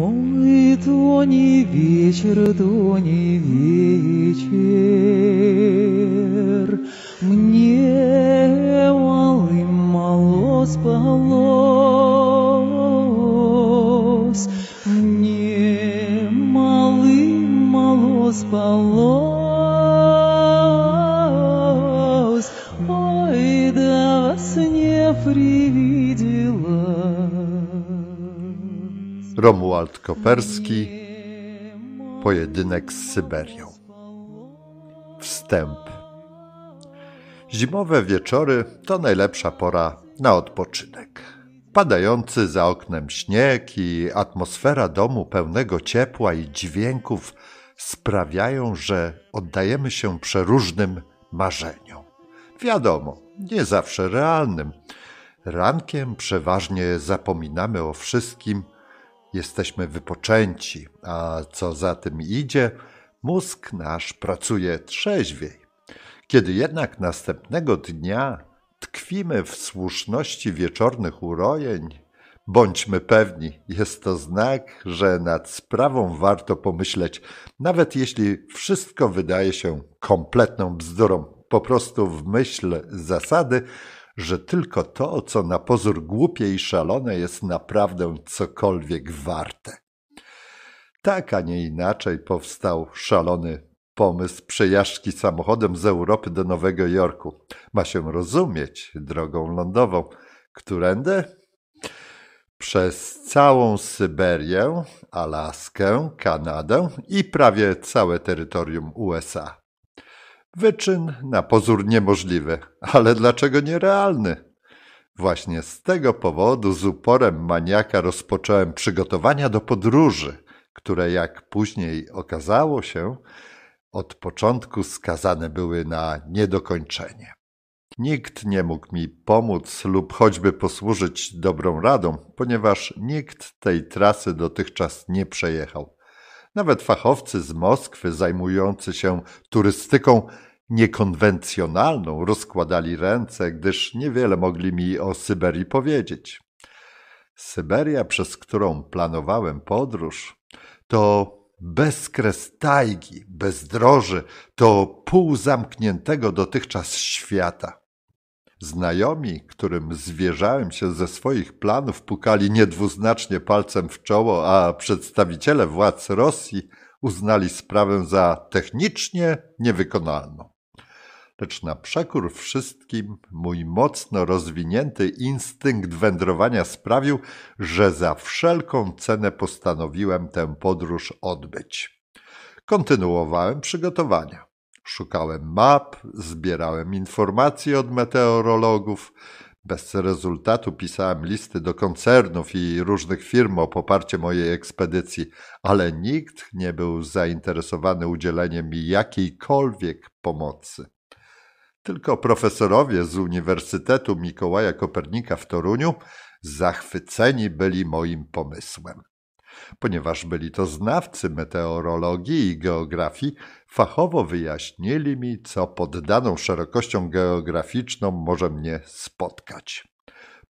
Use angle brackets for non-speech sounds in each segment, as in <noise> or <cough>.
Ой, то не вечер, то не вечер, Мне малым мало спалось, Мне малым мало спалось, Ой, да во сне привет. Romuald Koperski Pojedynek z Syberią Wstęp Zimowe wieczory to najlepsza pora na odpoczynek. Padający za oknem śnieg i atmosfera domu pełnego ciepła i dźwięków sprawiają, że oddajemy się przeróżnym marzeniom. Wiadomo, nie zawsze realnym. Rankiem przeważnie zapominamy o wszystkim – jesteśmy wypoczęci, a co za tym idzie, mózg nasz pracuje trzeźwiej. Kiedy jednak następnego dnia tkwimy w słuszności wieczornych urojeń, bądźmy pewni, jest to znak, że nad sprawą warto pomyśleć, nawet jeśli wszystko wydaje się kompletną bzdurą. Po prostu w myśl zasady, że tylko to, co na pozór głupie i szalone, jest naprawdę cokolwiek warte. Tak, a nie inaczej powstał szalony pomysł przejażdżki samochodem z Europy do Nowego Jorku. Ma się rozumieć drogą lądową. Którędy? Przez całą Syberię, Alaskę, Kanadę i prawie całe terytorium USA. Wyczyn na pozór niemożliwy, ale dlaczego nierealny? Właśnie z tego powodu z uporem maniaka rozpocząłem przygotowania do podróży, które jak później okazało się, od początku skazane były na niedokończenie. Nikt nie mógł mi pomóc lub choćby posłużyć dobrą radą, ponieważ nikt tej trasy dotychczas nie przejechał. Nawet fachowcy z Moskwy zajmujący się turystyką niekonwencjonalną rozkładali ręce, gdyż niewiele mogli mi o Syberii powiedzieć. Syberia, przez którą planowałem podróż, to bezkres tajgi, bezdroży, to pół zamkniętego dotychczas świata. Znajomi, którym zwierzałem się ze swoich planów, pukali niedwuznacznie palcem w czoło, a przedstawiciele władz Rosji uznali sprawę za technicznie niewykonalną lecz na przekór wszystkim mój mocno rozwinięty instynkt wędrowania sprawił, że za wszelką cenę postanowiłem tę podróż odbyć. Kontynuowałem przygotowania. Szukałem map, zbierałem informacje od meteorologów. Bez rezultatu pisałem listy do koncernów i różnych firm o poparcie mojej ekspedycji, ale nikt nie był zainteresowany udzieleniem mi jakiejkolwiek pomocy. Tylko profesorowie z Uniwersytetu Mikołaja Kopernika w Toruniu zachwyceni byli moim pomysłem. Ponieważ byli to znawcy meteorologii i geografii, fachowo wyjaśnili mi, co pod daną szerokością geograficzną może mnie spotkać.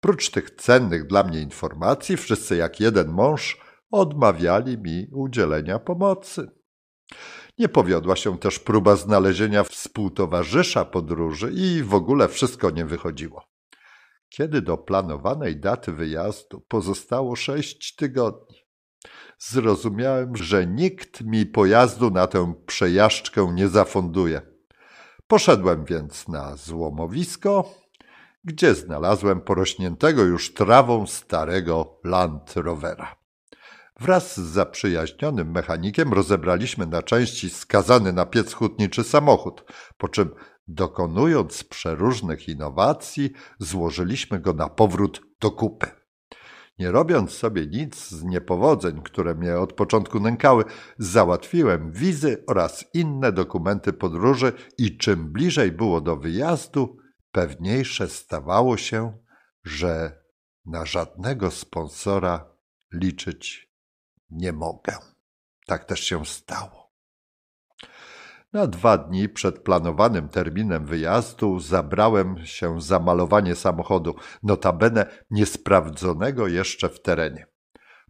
Prócz tych cennych dla mnie informacji, wszyscy jak jeden mąż odmawiali mi udzielenia pomocy. Nie powiodła się też próba znalezienia współtowarzysza podróży i w ogóle wszystko nie wychodziło. Kiedy do planowanej daty wyjazdu pozostało sześć tygodni, zrozumiałem, że nikt mi pojazdu na tę przejażdżkę nie zafunduje. Poszedłem więc na złomowisko, gdzie znalazłem porośniętego już trawą starego Land Rovera. Wraz z zaprzyjaźnionym mechanikiem rozebraliśmy na części skazany na piec hutniczy samochód, po czym dokonując przeróżnych innowacji, złożyliśmy go na powrót do kupy. Nie robiąc sobie nic z niepowodzeń, które mnie od początku nękały, załatwiłem wizy oraz inne dokumenty podróży i czym bliżej było do wyjazdu, pewniejsze stawało się, że na żadnego sponsora liczyć nie mogę. Tak też się stało. Na dwa dni przed planowanym terminem wyjazdu zabrałem się za malowanie samochodu, notabene niesprawdzonego jeszcze w terenie.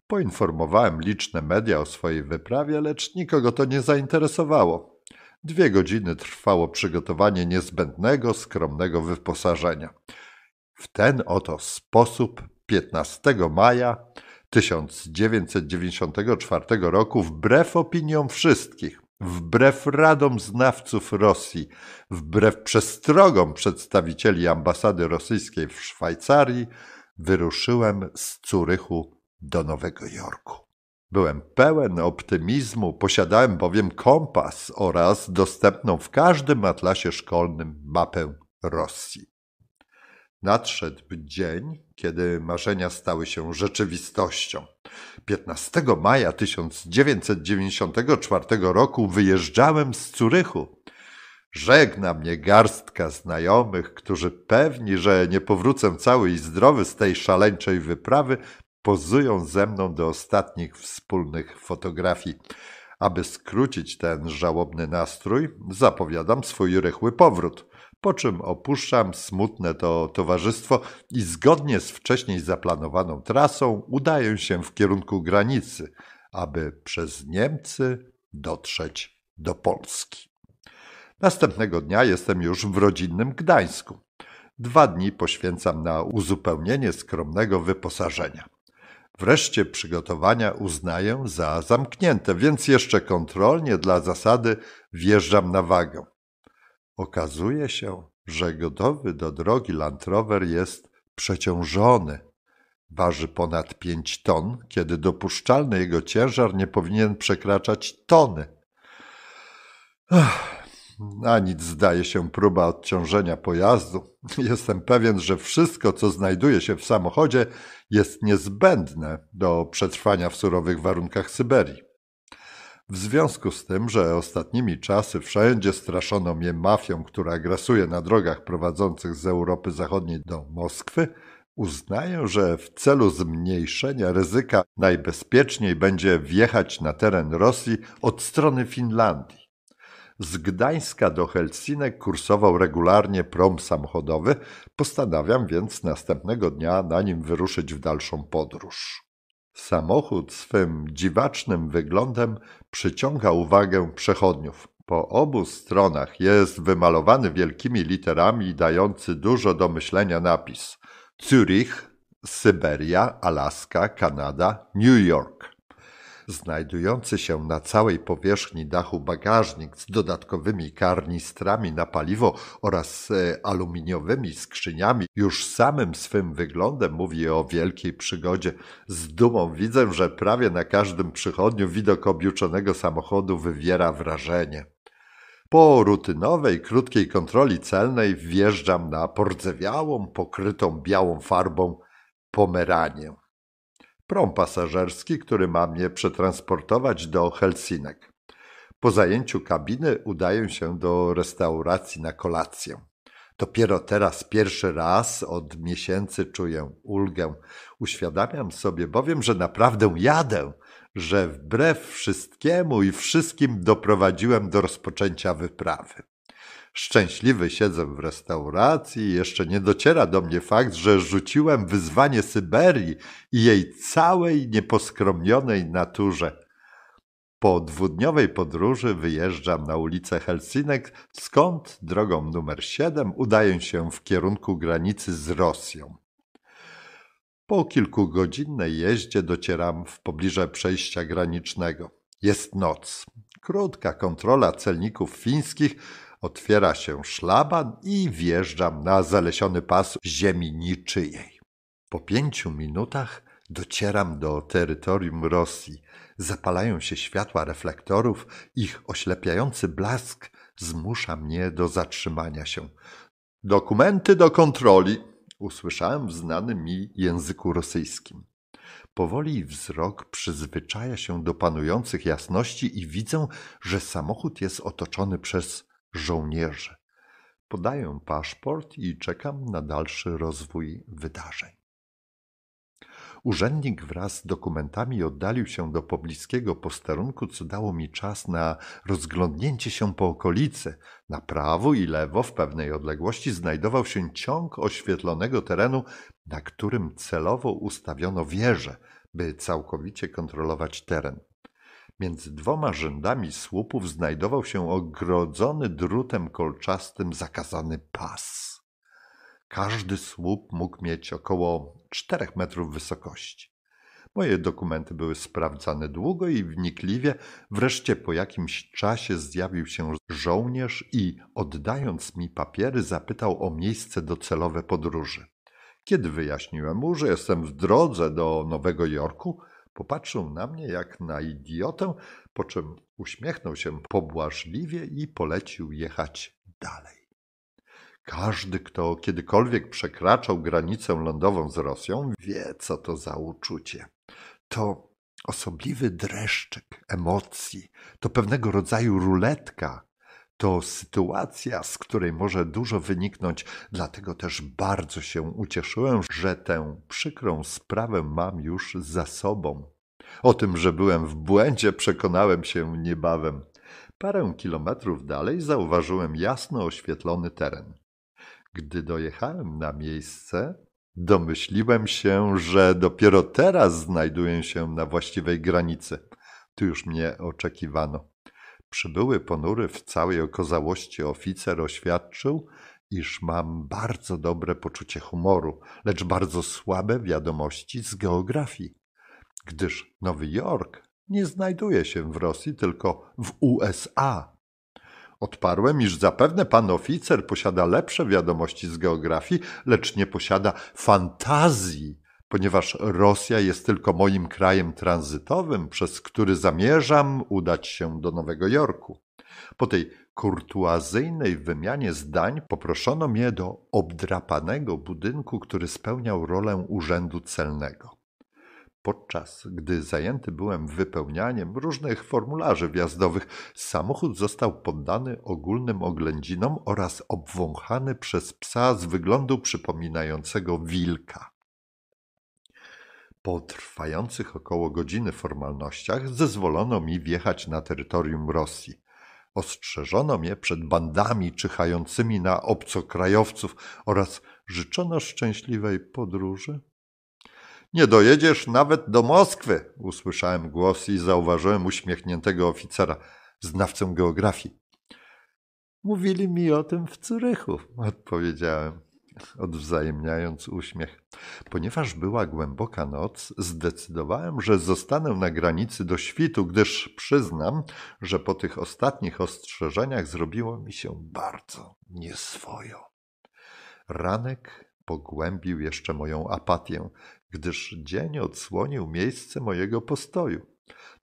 Poinformowałem liczne media o swojej wyprawie, lecz nikogo to nie zainteresowało. Dwie godziny trwało przygotowanie niezbędnego, skromnego wyposażenia. W ten oto sposób 15 maja 1994 roku wbrew opiniom wszystkich, wbrew radom znawców Rosji, wbrew przestrogom przedstawicieli ambasady rosyjskiej w Szwajcarii, wyruszyłem z Curychu do Nowego Jorku. Byłem pełen optymizmu, posiadałem bowiem kompas oraz dostępną w każdym atlasie szkolnym mapę Rosji. Nadszedł dzień, kiedy marzenia stały się rzeczywistością. 15 maja 1994 roku wyjeżdżałem z Curychu. Żegna mnie garstka znajomych, którzy pewni, że nie powrócę cały i zdrowy z tej szaleńczej wyprawy, pozują ze mną do ostatnich wspólnych fotografii. Aby skrócić ten żałobny nastrój, zapowiadam swój rychły powrót po czym opuszczam smutne to towarzystwo i zgodnie z wcześniej zaplanowaną trasą udaję się w kierunku granicy, aby przez Niemcy dotrzeć do Polski. Następnego dnia jestem już w rodzinnym Gdańsku. Dwa dni poświęcam na uzupełnienie skromnego wyposażenia. Wreszcie przygotowania uznaję za zamknięte, więc jeszcze kontrolnie dla zasady wjeżdżam na wagę. Okazuje się, że gotowy do drogi Land Rover jest przeciążony. Waży ponad 5 ton, kiedy dopuszczalny jego ciężar nie powinien przekraczać tony. Ach, a nic zdaje się próba odciążenia pojazdu. Jestem pewien, że wszystko, co znajduje się w samochodzie, jest niezbędne do przetrwania w surowych warunkach Syberii. W związku z tym, że ostatnimi czasy wszędzie straszono mnie mafią, która agresuje na drogach prowadzących z Europy Zachodniej do Moskwy, uznaję, że w celu zmniejszenia ryzyka najbezpieczniej będzie wjechać na teren Rosji od strony Finlandii. Z Gdańska do Helsinek kursował regularnie prom samochodowy, postanawiam więc następnego dnia na nim wyruszyć w dalszą podróż. Samochód swym dziwacznym wyglądem przyciąga uwagę przechodniów. Po obu stronach jest wymalowany wielkimi literami dający dużo do myślenia napis Zürich, Syberia, Alaska, Kanada, New York znajdujący się na całej powierzchni dachu bagażnik z dodatkowymi karnistrami na paliwo oraz e, aluminiowymi skrzyniami już samym swym wyglądem mówi o wielkiej przygodzie. Z dumą widzę, że prawie na każdym przychodniu widok objuczonego samochodu wywiera wrażenie. Po rutynowej, krótkiej kontroli celnej wjeżdżam na pordzewiałą, pokrytą białą farbą pomeranię prom pasażerski, który ma mnie przetransportować do Helsinek. Po zajęciu kabiny udaję się do restauracji na kolację. Dopiero teraz pierwszy raz od miesięcy czuję ulgę. Uświadamiam sobie bowiem, że naprawdę jadę, że wbrew wszystkiemu i wszystkim doprowadziłem do rozpoczęcia wyprawy. Szczęśliwy siedzę w restauracji i jeszcze nie dociera do mnie fakt, że rzuciłem wyzwanie Syberii i jej całej nieposkromionej naturze. Po dwudniowej podróży wyjeżdżam na ulicę Helsinek, skąd drogą numer 7 udaję się w kierunku granicy z Rosją. Po kilkugodzinnej jeździe docieram w pobliże przejścia granicznego. Jest noc. Krótka kontrola celników fińskich Otwiera się szlaban i wjeżdżam na zalesiony pas ziemi niczyjej. Po pięciu minutach docieram do terytorium Rosji. Zapalają się światła reflektorów, ich oślepiający blask zmusza mnie do zatrzymania się. Dokumenty do kontroli, usłyszałem w znanym mi języku rosyjskim. Powoli wzrok przyzwyczaja się do panujących jasności i widzę, że samochód jest otoczony przez żołnierzy. Podaję paszport i czekam na dalszy rozwój wydarzeń. Urzędnik wraz z dokumentami oddalił się do pobliskiego posterunku, co dało mi czas na rozglądnięcie się po okolicy. Na prawo i lewo w pewnej odległości znajdował się ciąg oświetlonego terenu, na którym celowo ustawiono wieże, by całkowicie kontrolować teren. Między dwoma rzędami słupów znajdował się ogrodzony drutem kolczastym zakazany pas. Każdy słup mógł mieć około 4 metrów wysokości. Moje dokumenty były sprawdzane długo i wnikliwie. Wreszcie po jakimś czasie zjawił się żołnierz i, oddając mi papiery, zapytał o miejsce docelowe podróży. Kiedy wyjaśniłem mu, że jestem w drodze do Nowego Jorku, Popatrzył na mnie jak na idiotę, po czym uśmiechnął się pobłażliwie i polecił jechać dalej. Każdy, kto kiedykolwiek przekraczał granicę lądową z Rosją, wie, co to za uczucie. To osobliwy dreszczyk emocji, to pewnego rodzaju ruletka, to sytuacja, z której może dużo wyniknąć, dlatego też bardzo się ucieszyłem, że tę przykrą sprawę mam już za sobą. O tym, że byłem w błędzie, przekonałem się niebawem. Parę kilometrów dalej zauważyłem jasno oświetlony teren. Gdy dojechałem na miejsce, domyśliłem się, że dopiero teraz znajduję się na właściwej granicy. Tu już mnie oczekiwano. Przybyły ponury w całej okazałości oficer oświadczył, iż mam bardzo dobre poczucie humoru, lecz bardzo słabe wiadomości z geografii, gdyż Nowy Jork nie znajduje się w Rosji, tylko w USA. Odparłem, iż zapewne pan oficer posiada lepsze wiadomości z geografii, lecz nie posiada fantazji ponieważ Rosja jest tylko moim krajem tranzytowym, przez który zamierzam udać się do Nowego Jorku. Po tej kurtuazyjnej wymianie zdań poproszono mnie do obdrapanego budynku, który spełniał rolę urzędu celnego. Podczas gdy zajęty byłem wypełnianiem różnych formularzy wjazdowych, samochód został poddany ogólnym oględzinom oraz obwąchany przez psa z wyglądu przypominającego wilka. Po trwających około godziny formalnościach zezwolono mi wjechać na terytorium Rosji. Ostrzeżono mnie przed bandami czyhającymi na obcokrajowców oraz życzono szczęśliwej podróży. Nie dojedziesz nawet do Moskwy, usłyszałem głos i zauważyłem uśmiechniętego oficera, znawcę geografii. Mówili mi o tym w Cyrychu, odpowiedziałem odwzajemniając uśmiech. Ponieważ była głęboka noc, zdecydowałem, że zostanę na granicy do świtu, gdyż przyznam, że po tych ostatnich ostrzeżeniach zrobiło mi się bardzo nieswojo. Ranek pogłębił jeszcze moją apatię, gdyż dzień odsłonił miejsce mojego postoju.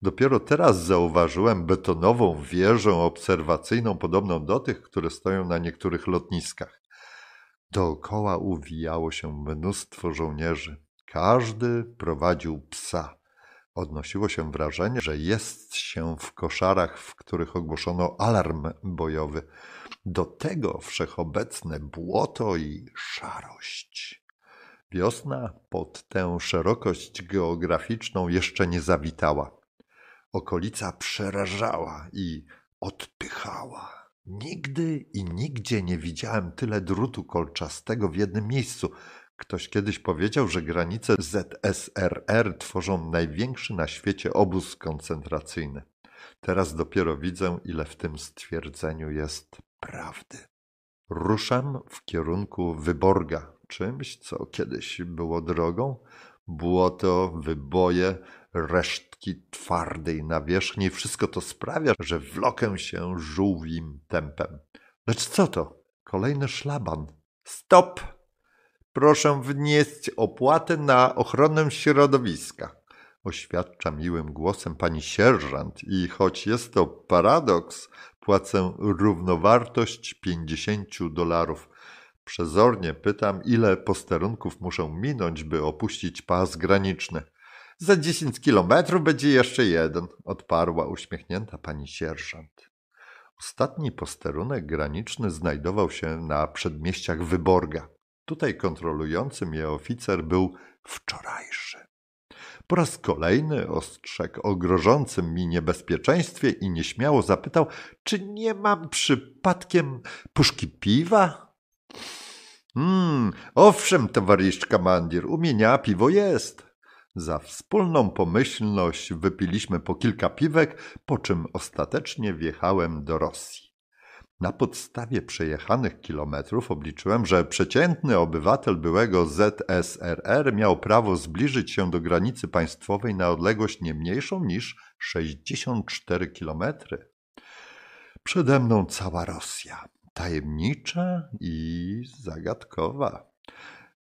Dopiero teraz zauważyłem betonową wieżę obserwacyjną, podobną do tych, które stoją na niektórych lotniskach. Dookoła uwijało się mnóstwo żołnierzy. Każdy prowadził psa. Odnosiło się wrażenie, że jest się w koszarach, w których ogłoszono alarm bojowy. Do tego wszechobecne błoto i szarość. Wiosna pod tę szerokość geograficzną jeszcze nie zawitała. Okolica przerażała i odpychała. Nigdy i nigdzie nie widziałem tyle drutu kolczastego w jednym miejscu. Ktoś kiedyś powiedział, że granice ZSRR tworzą największy na świecie obóz koncentracyjny. Teraz dopiero widzę, ile w tym stwierdzeniu jest prawdy. Ruszam w kierunku Wyborga, czymś, co kiedyś było drogą. było to wyboje, reszt kostki twardej nawierzchni. Wszystko to sprawia, że wlokę się żółwim tempem. Lecz co to? Kolejny szlaban. Stop! Proszę wnieść opłatę na ochronę środowiska. Oświadcza miłym głosem pani sierżant i choć jest to paradoks, płacę równowartość 50 dolarów. Przezornie pytam, ile posterunków muszę minąć, by opuścić pas graniczny. Za 10 kilometrów będzie jeszcze jeden, odparła uśmiechnięta pani sierżant. Ostatni posterunek graniczny znajdował się na przedmieściach Wyborga. Tutaj kontrolującym je oficer był wczorajszy. Po raz kolejny ostrzegł o grożącym mi niebezpieczeństwie i nieśmiało zapytał, czy nie mam przypadkiem puszki piwa? Hmm, owszem, towarzysz komandir, u mnie piwo jest. Za wspólną pomyślność wypiliśmy po kilka piwek, po czym ostatecznie wjechałem do Rosji. Na podstawie przejechanych kilometrów obliczyłem, że przeciętny obywatel byłego ZSRR miał prawo zbliżyć się do granicy państwowej na odległość nie mniejszą niż 64 km. Przede mną cała Rosja, tajemnicza i zagadkowa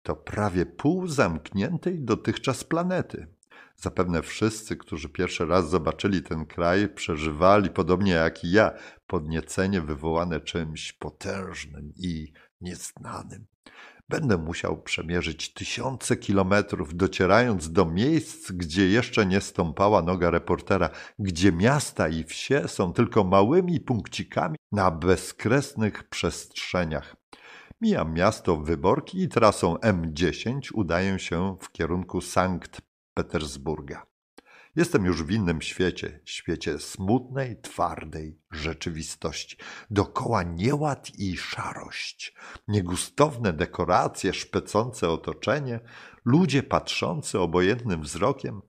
to prawie pół zamkniętej dotychczas planety. Zapewne wszyscy, którzy pierwszy raz zobaczyli ten kraj, przeżywali, podobnie jak i ja, podniecenie wywołane czymś potężnym i nieznanym. Będę musiał przemierzyć tysiące kilometrów, docierając do miejsc, gdzie jeszcze nie stąpała noga reportera, gdzie miasta i wsie są tylko małymi punkcikami na bezkresnych przestrzeniach. Mijam miasto Wyborki i trasą M10 udaję się w kierunku Sankt Petersburga. Jestem już w innym świecie, świecie smutnej, twardej rzeczywistości. Dokoła nieład i szarość, niegustowne dekoracje, szpecące otoczenie, ludzie patrzący obojętnym wzrokiem.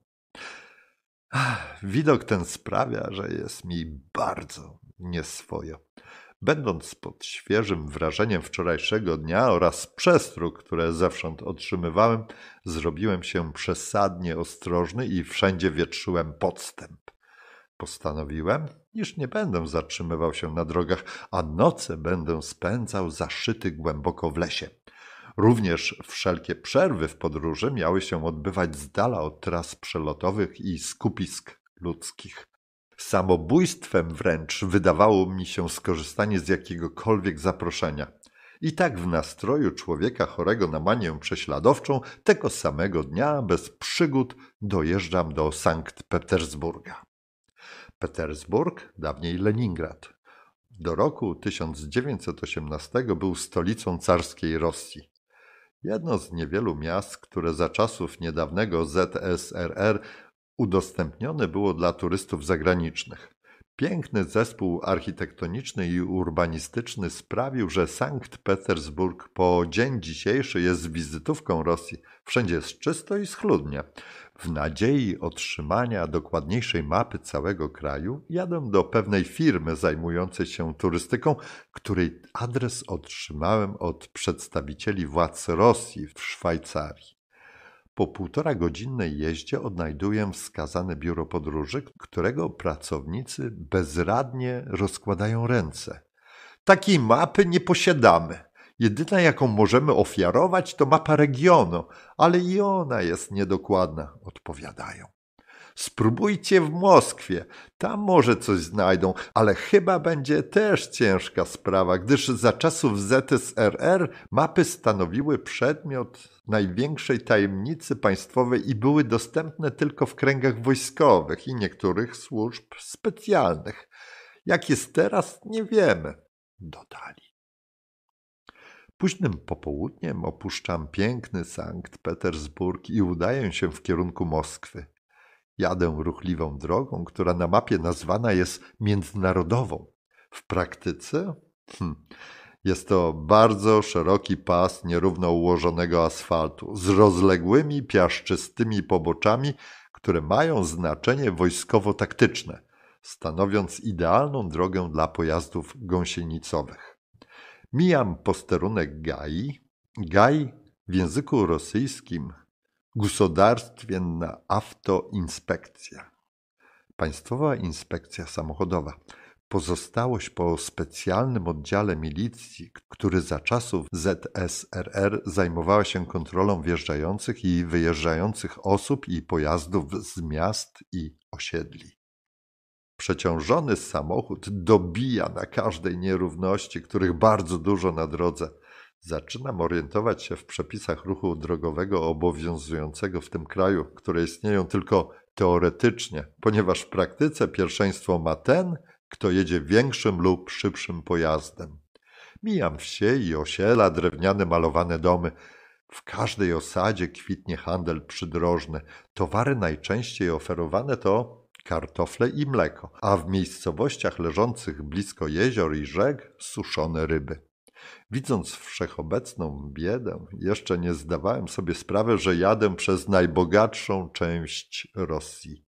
widok ten sprawia, że jest mi bardzo nieswojo. Będąc pod świeżym wrażeniem wczorajszego dnia oraz przestrug, które zewsząd otrzymywałem, zrobiłem się przesadnie ostrożny i wszędzie wietrzyłem podstęp. Postanowiłem, iż nie będę zatrzymywał się na drogach, a noce będę spędzał zaszyty głęboko w lesie. Również wszelkie przerwy w podróży miały się odbywać z dala od tras przelotowych i skupisk ludzkich. Samobójstwem wręcz wydawało mi się skorzystanie z jakiegokolwiek zaproszenia. I tak w nastroju człowieka chorego na manię prześladowczą tego samego dnia bez przygód dojeżdżam do Sankt Petersburga. Petersburg, dawniej Leningrad. Do roku 1918 był stolicą carskiej Rosji. Jedno z niewielu miast, które za czasów niedawnego ZSRR udostępnione było dla turystów zagranicznych. Piękny zespół architektoniczny i urbanistyczny sprawił, że Sankt Petersburg po dzień dzisiejszy jest wizytówką Rosji. Wszędzie jest czysto i schludnie. W nadziei otrzymania dokładniejszej mapy całego kraju jadę do pewnej firmy zajmującej się turystyką, której adres otrzymałem od przedstawicieli władz Rosji w Szwajcarii. Po półtora godzinnej jeździe odnajduję wskazane biuro podróży, którego pracownicy bezradnie rozkładają ręce. Takiej mapy nie posiadamy. Jedyna, jaką możemy ofiarować, to mapa regionu, ale i ona jest niedokładna, odpowiadają. Spróbujcie w Moskwie, tam może coś znajdą, ale chyba będzie też ciężka sprawa, gdyż za czasów ZSRR mapy stanowiły przedmiot największej tajemnicy państwowej i były dostępne tylko w kręgach wojskowych i niektórych służb specjalnych. Jak jest teraz, nie wiemy, dodali. Późnym popołudniem opuszczam piękny Sankt Petersburg i udaję się w kierunku Moskwy. Jadę ruchliwą drogą, która na mapie nazwana jest międzynarodową. W praktyce hm, jest to bardzo szeroki pas nierówno ułożonego asfaltu z rozległymi piaszczystymi poboczami, które mają znaczenie wojskowo-taktyczne, stanowiąc idealną drogę dla pojazdów gąsienicowych. Mijam posterunek Gai. Gai w języku rosyjskim Государственная autoinspekcja, Państwowa Inspekcja Samochodowa. Pozostałość po specjalnym oddziale milicji, który za czasów ZSRR zajmowała się kontrolą wjeżdżających i wyjeżdżających osób i pojazdów z miast i osiedli. Przeciążony samochód dobija na każdej nierówności, których bardzo dużo na drodze – Zaczynam orientować się w przepisach ruchu drogowego obowiązującego w tym kraju, które istnieją tylko teoretycznie, ponieważ w praktyce pierwszeństwo ma ten, kto jedzie większym lub szybszym pojazdem. Mijam wsie i osiela drewniane malowane domy. W każdej osadzie kwitnie handel przydrożny. Towary najczęściej oferowane to kartofle i mleko, a w miejscowościach leżących blisko jezior i rzek suszone ryby. Widząc wszechobecną biedę, jeszcze nie zdawałem sobie sprawy, że jadę przez najbogatszą część Rosji.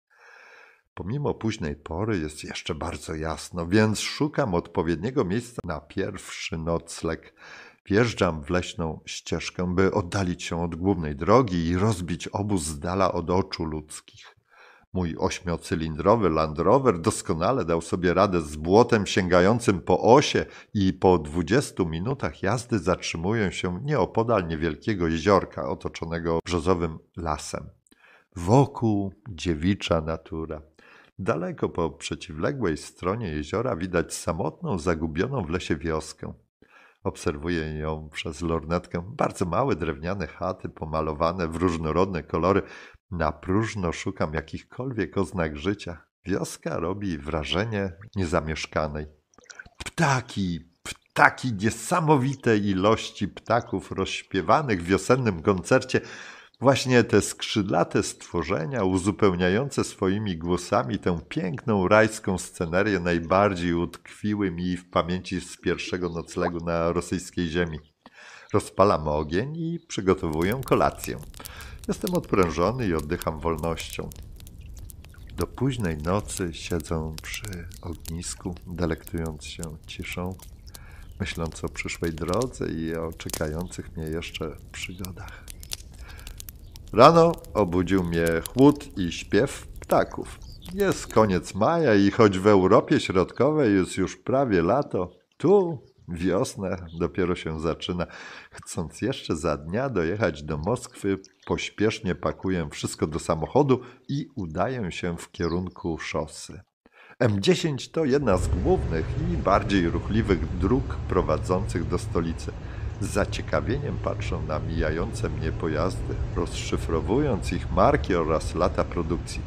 Pomimo późnej pory jest jeszcze bardzo jasno, więc szukam odpowiedniego miejsca na pierwszy nocleg. Wjeżdżam w leśną ścieżkę, by oddalić się od głównej drogi i rozbić obóz z dala od oczu ludzkich. Mój ośmiocylindrowy Land Rover doskonale dał sobie radę z błotem sięgającym po osie i po 20 minutach jazdy zatrzymuję się nieopodal niewielkiego jeziorka otoczonego brzozowym lasem. Wokół dziewicza natura. Daleko po przeciwległej stronie jeziora widać samotną, zagubioną w lesie wioskę. Obserwuję ją przez lornetkę. Bardzo małe drewniane chaty pomalowane w różnorodne kolory na próżno szukam jakichkolwiek oznak życia. Wioska robi wrażenie niezamieszkanej. Ptaki, ptaki, niesamowite ilości ptaków rozśpiewanych w wiosennym koncercie. Właśnie te skrzydlate stworzenia, uzupełniające swoimi głosami tę piękną rajską scenerię, najbardziej utkwiły mi w pamięci z pierwszego noclegu na rosyjskiej ziemi. Rozpalam ogień i przygotowuję kolację. Jestem odprężony i oddycham wolnością. Do późnej nocy siedzę przy ognisku, delektując się ciszą, myśląc o przyszłej drodze i o czekających mnie jeszcze przygodach. Rano obudził mnie chłód i śpiew ptaków. Jest koniec maja i choć w Europie Środkowej jest już prawie lato, tu Wiosna dopiero się zaczyna. Chcąc jeszcze za dnia dojechać do Moskwy, pośpiesznie pakuję wszystko do samochodu i udaję się w kierunku szosy. M10 to jedna z głównych i bardziej ruchliwych dróg prowadzących do stolicy. Z zaciekawieniem patrzę na mijające mnie pojazdy, rozszyfrowując ich marki oraz lata produkcji.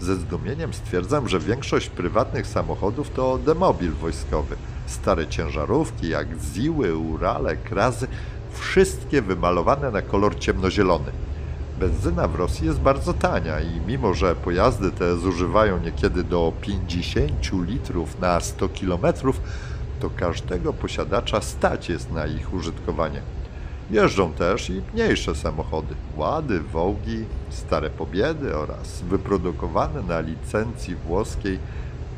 Ze zdumieniem stwierdzam, że większość prywatnych samochodów to demobil wojskowy. Stare ciężarówki jak Ziły, Urale, Krazy, wszystkie wymalowane na kolor ciemnozielony. Benzyna w Rosji jest bardzo tania i mimo, że pojazdy te zużywają niekiedy do 50 litrów na 100 kilometrów, to każdego posiadacza stać jest na ich użytkowanie. Jeżdżą też i mniejsze samochody, Łady, Wołgi, Stare Pobiedy oraz wyprodukowane na licencji włoskiej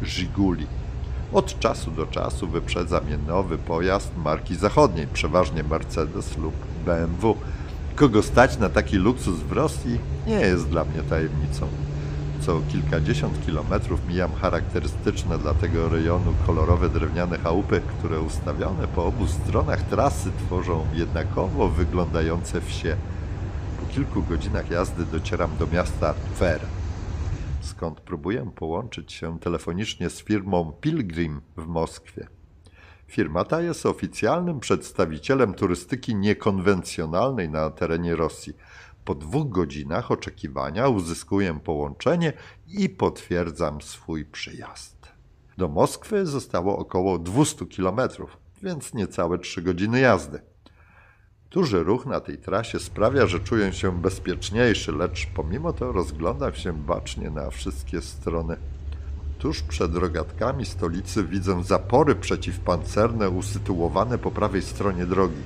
Żiguli. Od czasu do czasu wyprzedza mnie nowy pojazd marki zachodniej, przeważnie Mercedes lub BMW. Kogo stać na taki luksus w Rosji nie jest dla mnie tajemnicą co kilkadziesiąt kilometrów mijam charakterystyczne dla tego rejonu kolorowe drewniane chałupy, które ustawione po obu stronach trasy tworzą jednakowo wyglądające wsie. Po kilku godzinach jazdy docieram do miasta Tver, skąd próbuję połączyć się telefonicznie z firmą Pilgrim w Moskwie. Firma ta jest oficjalnym przedstawicielem turystyki niekonwencjonalnej na terenie Rosji – po dwóch godzinach oczekiwania uzyskuję połączenie i potwierdzam swój przyjazd. Do Moskwy zostało około 200 km, więc niecałe 3 godziny jazdy. Duży ruch na tej trasie sprawia, że czuję się bezpieczniejszy, lecz pomimo to rozglądam się bacznie na wszystkie strony. Tuż przed rogatkami stolicy widzę zapory przeciwpancerne usytuowane po prawej stronie drogi.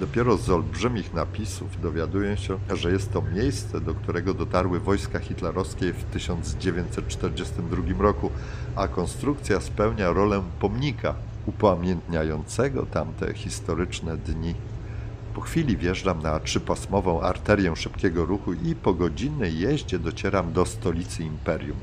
Dopiero z olbrzymich napisów dowiaduję się, że jest to miejsce, do którego dotarły wojska hitlerowskie w 1942 roku, a konstrukcja spełnia rolę pomnika upamiętniającego tamte historyczne dni. Po chwili wjeżdżam na trzypasmową arterię szybkiego ruchu i po godzinnej jeździe docieram do stolicy imperium.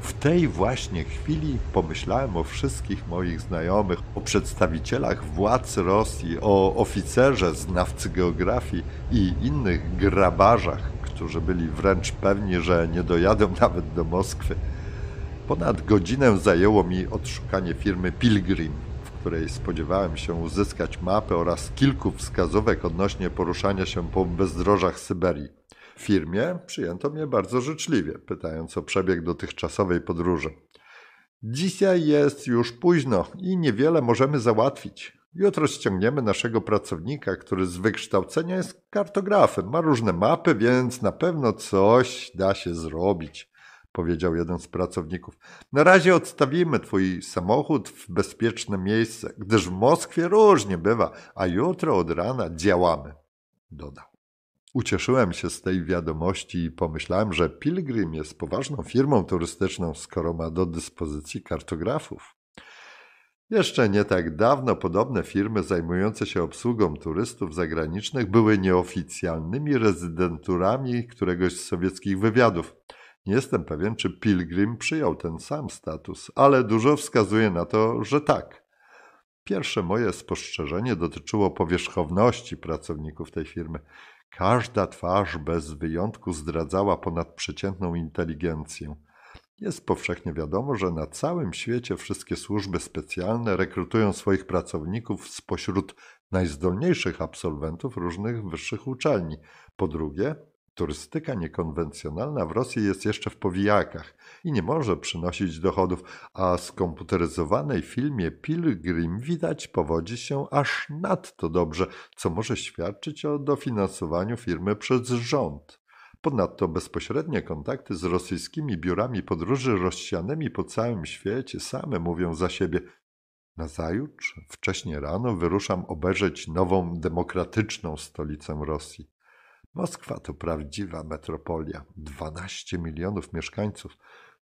W tej właśnie chwili pomyślałem o wszystkich moich znajomych, o przedstawicielach władz Rosji, o oficerze, znawcy geografii i innych grabarzach, którzy byli wręcz pewni, że nie dojadą <laughs> nawet do Moskwy. Ponad godzinę zajęło mi odszukanie firmy Pilgrim, w której spodziewałem się uzyskać mapę oraz kilku wskazówek odnośnie poruszania się po bezdrożach Syberii firmie przyjęto mnie bardzo życzliwie, pytając o przebieg dotychczasowej podróży. Dzisiaj jest już późno i niewiele możemy załatwić. Jutro ściągniemy naszego pracownika, który z wykształcenia jest kartografem, ma różne mapy, więc na pewno coś da się zrobić, powiedział jeden z pracowników. Na razie odstawimy twój samochód w bezpieczne miejsce, gdyż w Moskwie różnie bywa, a jutro od rana działamy, dodał. Ucieszyłem się z tej wiadomości i pomyślałem, że Pilgrim jest poważną firmą turystyczną, skoro ma do dyspozycji kartografów. Jeszcze nie tak dawno podobne firmy zajmujące się obsługą turystów zagranicznych były nieoficjalnymi rezydenturami któregoś z sowieckich wywiadów. Nie jestem pewien, czy Pilgrim przyjął ten sam status, ale dużo wskazuje na to, że tak. Pierwsze moje spostrzeżenie dotyczyło powierzchowności pracowników tej firmy. Każda twarz bez wyjątku zdradzała ponadprzeciętną inteligencję. Jest powszechnie wiadomo, że na całym świecie wszystkie służby specjalne rekrutują swoich pracowników spośród najzdolniejszych absolwentów różnych wyższych uczelni. Po drugie, Turystyka niekonwencjonalna w Rosji jest jeszcze w powijakach i nie może przynosić dochodów, a skomputeryzowanej filmie Pilgrim widać powodzi się aż nadto dobrze, co może świadczyć o dofinansowaniu firmy przez rząd. Ponadto bezpośrednie kontakty z rosyjskimi biurami podróży rozsianymi po całym świecie same mówią za siebie. Nazajutrz, wcześnie rano, wyruszam obejrzeć nową demokratyczną stolicę Rosji. Moskwa to prawdziwa metropolia. 12 milionów mieszkańców,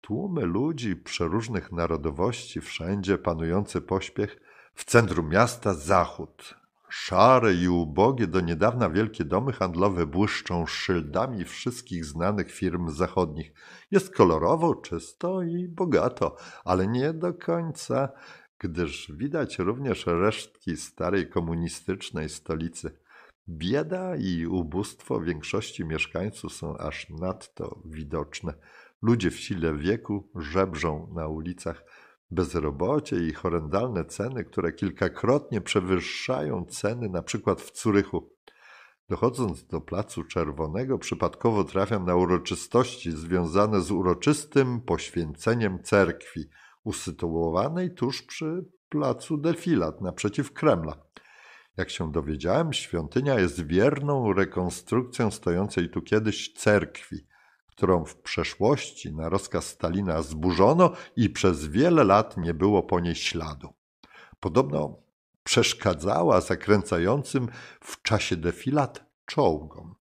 tłumy ludzi przeróżnych narodowości, wszędzie panujący pośpiech. W centrum miasta zachód. Szare i ubogie do niedawna wielkie domy handlowe błyszczą szyldami wszystkich znanych firm zachodnich. Jest kolorowo, czysto i bogato, ale nie do końca, gdyż widać również resztki starej komunistycznej stolicy. Bieda i ubóstwo większości mieszkańców są aż nadto widoczne. Ludzie w sile wieku żebrzą na ulicach. Bezrobocie i horrendalne ceny, które kilkakrotnie przewyższają ceny na przykład w Curychu. Dochodząc do Placu Czerwonego, przypadkowo trafiam na uroczystości związane z uroczystym poświęceniem cerkwi, usytuowanej tuż przy Placu Defilat naprzeciw Kremla. Jak się dowiedziałem, świątynia jest wierną rekonstrukcją stojącej tu kiedyś cerkwi, którą w przeszłości na rozkaz Stalina zburzono i przez wiele lat nie było po niej śladu. Podobno przeszkadzała zakręcającym w czasie defilat czołgom.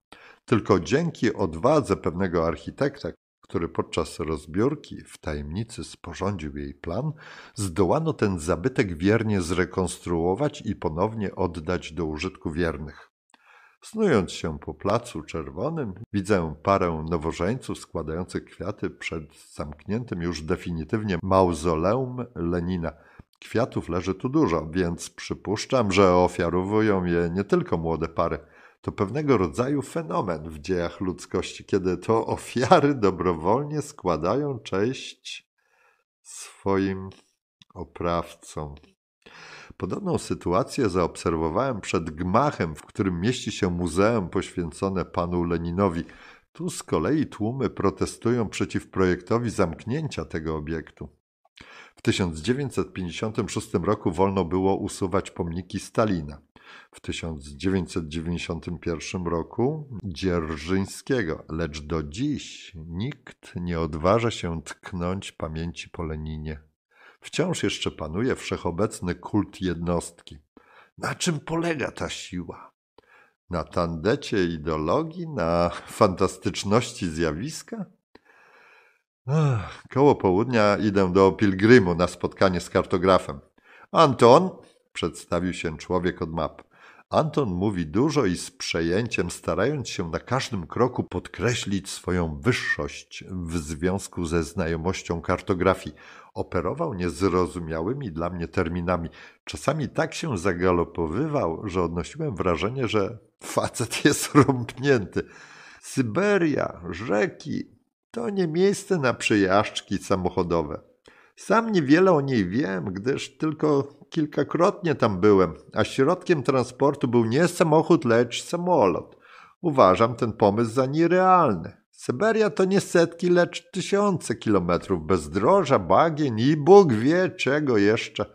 Tylko dzięki odwadze pewnego architekta, który podczas rozbiórki w tajemnicy sporządził jej plan, zdołano ten zabytek wiernie zrekonstruować i ponownie oddać do użytku wiernych. Snując się po Placu Czerwonym, widzę parę nowożeńców składających kwiaty przed zamkniętym już definitywnie mauzoleum Lenina. Kwiatów leży tu dużo, więc przypuszczam, że ofiarowują je nie tylko młode pary – to pewnego rodzaju fenomen w dziejach ludzkości, kiedy to ofiary dobrowolnie składają cześć swoim oprawcom. Podobną sytuację zaobserwowałem przed gmachem, w którym mieści się muzeum poświęcone panu Leninowi. Tu z kolei tłumy protestują przeciw projektowi zamknięcia tego obiektu. W 1956 roku wolno było usuwać pomniki Stalina w 1991 roku Dzierżyńskiego, lecz do dziś nikt nie odważa się tknąć pamięci po Leninie. Wciąż jeszcze panuje wszechobecny kult jednostki. Na czym polega ta siła? Na tandecie ideologii, na fantastyczności zjawiska? Koło południa idę do Pilgrymu na spotkanie z kartografem. Anton, przedstawił się człowiek od map. Anton mówi dużo i z przejęciem, starając się na każdym kroku podkreślić swoją wyższość w związku ze znajomością kartografii. Operował niezrozumiałymi dla mnie terminami. Czasami tak się zagalopowywał, że odnosiłem wrażenie, że facet <laughs> jest rąbnięty. Syberia, rzeki to nie miejsce na przejażdżki samochodowe. Sam niewiele o niej wiem, gdyż tylko kilkakrotnie tam byłem, a środkiem transportu był nie samochód, lecz samolot. Uważam ten pomysł za nierealny. Syberia to nie setki, lecz tysiące kilometrów bezdroża, bagien i Bóg wie czego jeszcze.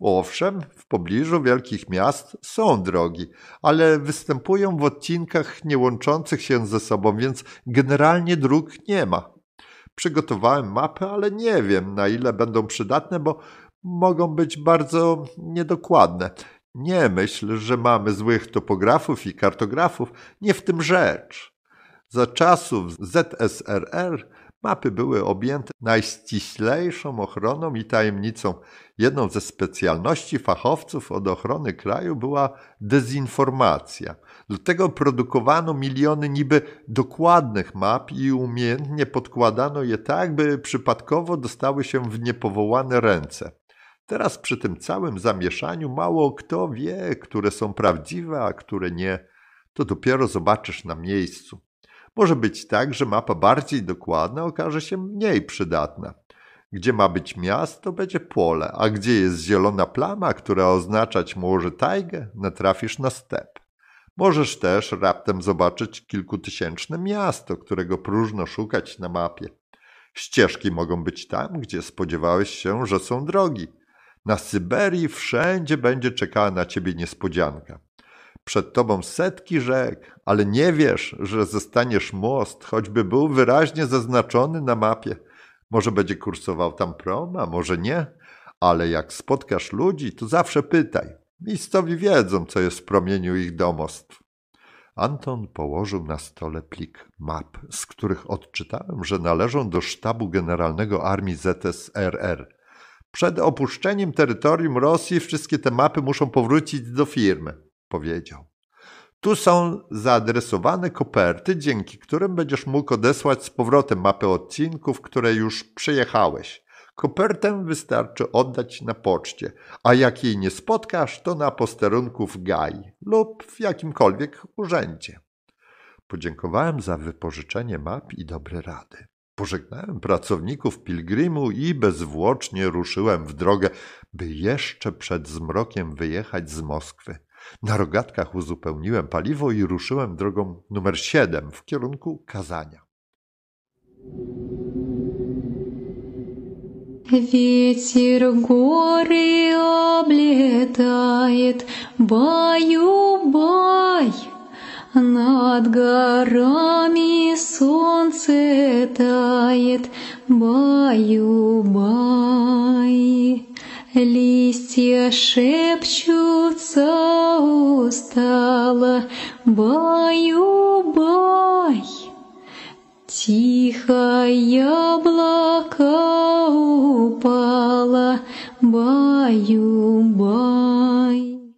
Owszem, w pobliżu wielkich miast są drogi, ale występują w odcinkach niełączących się ze sobą, więc generalnie dróg nie ma. Przygotowałem mapę, ale nie wiem na ile będą przydatne, bo mogą być bardzo niedokładne. Nie myśl, że mamy złych topografów i kartografów, nie w tym rzecz. Za czasów ZSRR mapy były objęte najściślejszą ochroną i tajemnicą. Jedną ze specjalności fachowców od ochrony kraju była dezinformacja. Dlatego produkowano miliony niby dokładnych map i umiejętnie podkładano je tak, by przypadkowo dostały się w niepowołane ręce. Teraz przy tym całym zamieszaniu mało kto wie, które są prawdziwe, a które nie. To dopiero zobaczysz na miejscu. Może być tak, że mapa bardziej dokładna okaże się mniej przydatna. Gdzie ma być miasto, będzie pole, a gdzie jest zielona plama, która oznaczać może tajgę, natrafisz na step. Możesz też raptem zobaczyć kilkutysięczne miasto, którego próżno szukać na mapie. Ścieżki mogą być tam, gdzie spodziewałeś się, że są drogi. Na Syberii wszędzie będzie czekała na ciebie niespodzianka. Przed tobą setki rzek, ale nie wiesz, że zostaniesz most, choćby był wyraźnie zaznaczony na mapie. Może będzie kursował tam prom, a może nie, ale jak spotkasz ludzi, to zawsze pytaj. Miejscowi wiedzą, co jest w promieniu ich domostw. Anton położył na stole plik map, z których odczytałem, że należą do sztabu generalnego armii ZSRR. Przed opuszczeniem terytorium Rosji wszystkie te mapy muszą powrócić do firmy, powiedział. Tu są zaadresowane koperty, dzięki którym będziesz mógł odesłać z powrotem mapę odcinków, które już przejechałeś. Kopertę wystarczy oddać na poczcie, a jak jej nie spotkasz, to na posterunku w GAI lub w jakimkolwiek urzędzie. Podziękowałem za wypożyczenie map i dobre rady. Pożegnałem pracowników pilgrimu i bezwłocznie ruszyłem w drogę, by jeszcze przed zmrokiem wyjechać z Moskwy. Na rogatkach uzupełniłem paliwo i ruszyłem drogą numer 7 w kierunku Kazania. Ветер горы облетает, baju, baju. Над горами солнце тает, баю-бай. Листья шепчутся устало, баю-бай. Тихо яблоко упало, баю-бай.